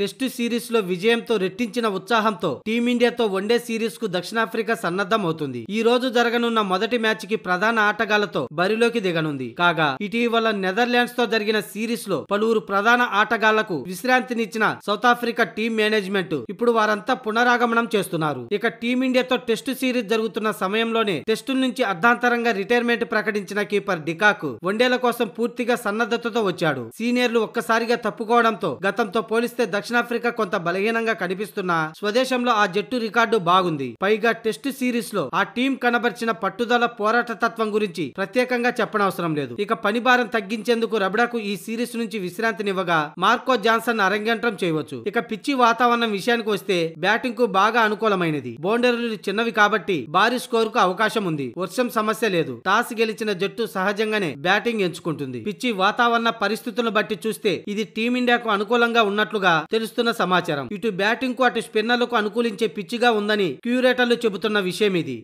test series లో విజయంతో రెట్టించిన ఉత్సాహంతో టీమిండియాతో వన్డే సిరీస్ కు దక్షిణాఫ్రికా సన్నద్ధమవుతుంది ఈ రోజు జరగనున్న మొదటి మ్యాచ్ కి ప్రధాన ఆటగాళ్లతో బరిలోకి దిగనుంది కాగా ఇటీవల నెదర్లాండ్స్ తో జరిగిన సిరీస్ లో పలువురు ప్రధాన ఆటగాళ్లకు విశ్రాంతినిచ్చిన సౌత్ ఆఫ్రికా టీం మేనేజ్మెంట్ ఇప్పుడు వారంతా పునరాగమనం చేస్తున్నారు ఇక టీమిండియాతో టెస్టు సిరీస్ జరుగుతున్న సమయంలోనే టెస్టు నుంచి అర్ధాంతరంగా రిటైర్మెంట్ ప్రకటించిన కీపర్ డికాక్ వన్డేల కోసం పూర్తిగా సన్నద్ధతతో వచ్చాడు సీనియర్లు ఒక్కసారిగా తప్పుకోవడంతో గతంతో పోలిస్తే దక్షిణ దక్షిణాఫ్రికా కొంత బలహీనంగా కనిపిస్తున్నా స్వదేశంలో ఆ జట్టు రికార్డు బాగుంది పైగా టెస్ట్ సిరీస్ లో ఆ టీం కనబరిచిన పట్టుదల పోరాట తత్వం గురించి ప్రత్యేకంగా చెప్పనవసరం లేదు ఇక పని భారం తగ్గించేందుకు రబడాకు ఈ సిరీస్ నుంచి విశ్రాంతినివ్వగా మార్కో జాన్సన్ అరంగేంట్రం చేయవచ్చు ఇక పిచ్చి వాతావరణం విషయానికి వస్తే బ్యాటింగ్ కు బాగా అనుకూలమైనది బౌండరీలు చిన్నవి కాబట్టి భారీ స్కోర్ కు అవకాశం ఉంది వర్షం సమస్య లేదు టాస్ గెలిచిన జట్టు సహజంగానే బ్యాటింగ్ ఎంచుకుంటుంది పిచ్చి వాతావరణ పరిస్థితులను బట్టి చూస్తే ఇది టీమిండియాకు అనుకూలంగా ఉన్నట్లుగా తెలుసు తెలుస్తున్న సమాచారం ఇటు బ్యాటింగ్ కు అటు స్పిన్నర్లకు అనుకూలించే పిచ్చిగా ఉందని క్యూరేటర్లు చెబుతున్న విషయం ఇది